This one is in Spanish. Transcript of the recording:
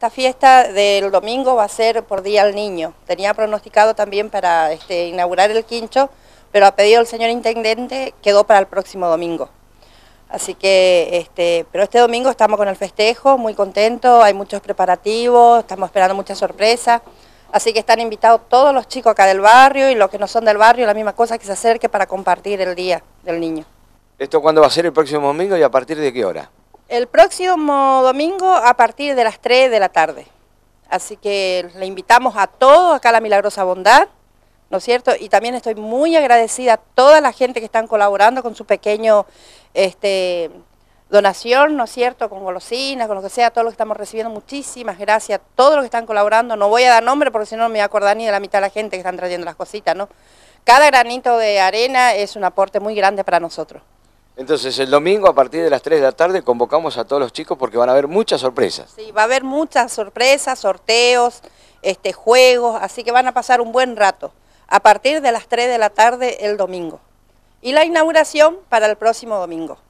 Esta fiesta del domingo va a ser por Día al Niño. Tenía pronosticado también para este, inaugurar el quincho, pero ha pedido el señor intendente quedó para el próximo domingo. Así que, este, pero este domingo estamos con el festejo, muy contentos, hay muchos preparativos, estamos esperando muchas sorpresas. Así que están invitados todos los chicos acá del barrio y los que no son del barrio, la misma cosa que se acerque para compartir el Día del Niño. ¿Esto cuándo va a ser el próximo domingo y a partir de qué hora? El próximo domingo a partir de las 3 de la tarde. Así que le invitamos a todos acá a la Milagrosa Bondad, ¿no es cierto? Y también estoy muy agradecida a toda la gente que están colaborando con su pequeño este, donación, ¿no es cierto? Con golosinas, con lo que sea, todos los que estamos recibiendo, muchísimas gracias a todos los que están colaborando. No voy a dar nombre porque si no me voy a acordar ni de la mitad de la gente que están trayendo las cositas, ¿no? Cada granito de arena es un aporte muy grande para nosotros. Entonces el domingo a partir de las 3 de la tarde convocamos a todos los chicos porque van a haber muchas sorpresas. Sí, va a haber muchas sorpresas, sorteos, este, juegos, así que van a pasar un buen rato a partir de las 3 de la tarde el domingo. Y la inauguración para el próximo domingo.